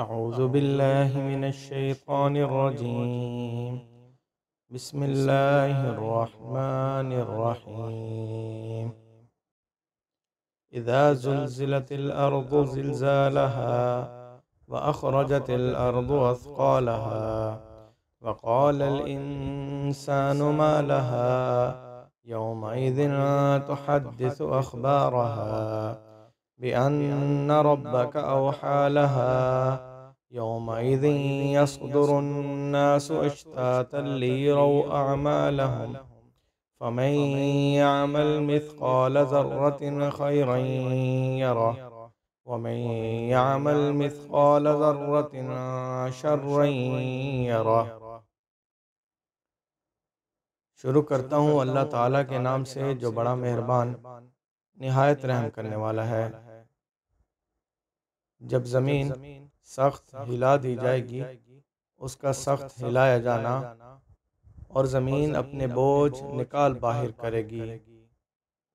أعوذ بالله من الشيطان الرجيم بسم الله الرحمن الرحيم إذا زلزلت الأرض زلزالها وأخرجت الأرض أثقالها وقال الإنسان ما لها يومئذ تحدث أخبارها بأن ربك أوحى لها يومئذ يصدر الناس أشتاتا ليروا أعمالهم فمن يعمل مثقال ذرة خيرا يره ومن يعمل مثقال ذرة شرا يره शुरू करता हूँ अल्लाह ताला के नाम से जो बड़ा मेहरबान निहायत रहम करने वाला है जब زمین सख्त हिला दी जाएगी उसका सख्त हिलाया जाना और ज़मीन अपने बोझ निकाल बाहर करेगी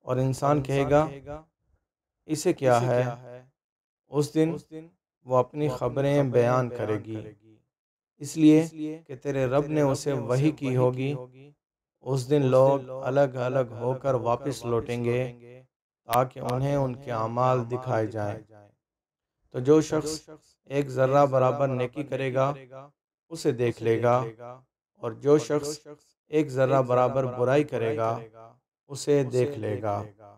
और इंसान कहेगा इसे क्या है उस दिन वो अपनी खबरें बयान करेगी इसलिए कि तेरे रब ने उसे वही की होगी उस दिन लोग अलग अलग होकर वापस लौटेंगे ताकि उन्हें उनके अमाल दिखाए जाएं। तो, तो जो शख्स एक ज़र्रा बराबर नेकी करेगा उसे देख लेगा और जो शख्स एक ज़र्रा बराबर बुराई करेगा उसे देख लेगा